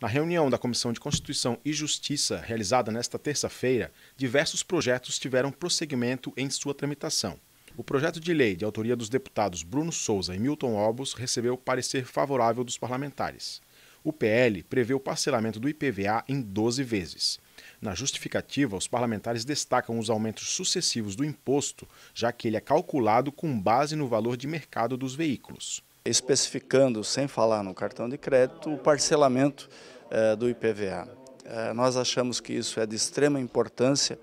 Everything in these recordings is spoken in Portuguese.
Na reunião da Comissão de Constituição e Justiça, realizada nesta terça-feira, diversos projetos tiveram prosseguimento em sua tramitação. O projeto de lei de autoria dos deputados Bruno Souza e Milton Obos recebeu parecer favorável dos parlamentares. O PL prevê o parcelamento do IPVA em 12 vezes. Na justificativa, os parlamentares destacam os aumentos sucessivos do imposto, já que ele é calculado com base no valor de mercado dos veículos especificando, sem falar no cartão de crédito, o parcelamento eh, do IPVA. Eh, nós achamos que isso é de extrema importância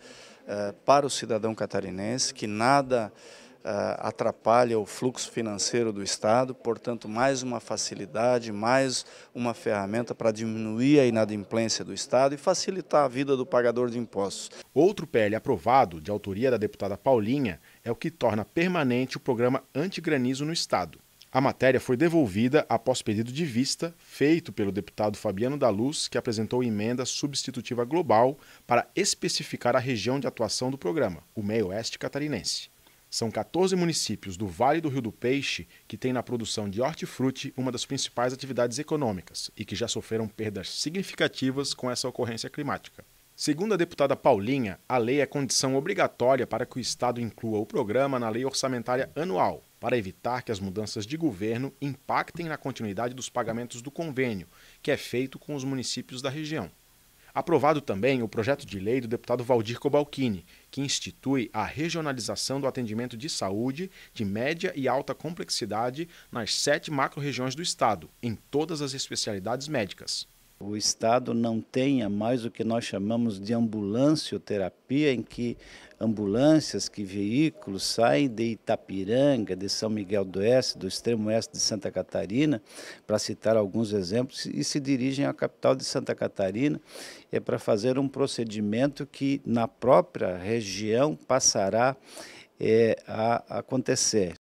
eh, para o cidadão catarinense, que nada atrapalha o fluxo financeiro do Estado, portanto, mais uma facilidade, mais uma ferramenta para diminuir a inadimplência do Estado e facilitar a vida do pagador de impostos. Outro PL aprovado, de autoria da deputada Paulinha, é o que torna permanente o programa antigranizo no Estado. A matéria foi devolvida após pedido de vista feito pelo deputado Fabiano da Luz, que apresentou emenda substitutiva global para especificar a região de atuação do programa, o meio-oeste catarinense. São 14 municípios do Vale do Rio do Peixe que têm na produção de hortifruti uma das principais atividades econômicas e que já sofreram perdas significativas com essa ocorrência climática. Segundo a deputada Paulinha, a lei é condição obrigatória para que o Estado inclua o programa na lei orçamentária anual, para evitar que as mudanças de governo impactem na continuidade dos pagamentos do convênio, que é feito com os municípios da região. Aprovado também o projeto de lei do deputado Valdir Cobalcini, que institui a regionalização do atendimento de saúde de média e alta complexidade nas sete macro-regiões do Estado, em todas as especialidades médicas o Estado não tenha mais o que nós chamamos de ambulancioterapia, em que ambulâncias, que veículos saem de Itapiranga, de São Miguel do Oeste, do extremo oeste de Santa Catarina, para citar alguns exemplos, e se dirigem à capital de Santa Catarina, é para fazer um procedimento que na própria região passará é, a acontecer.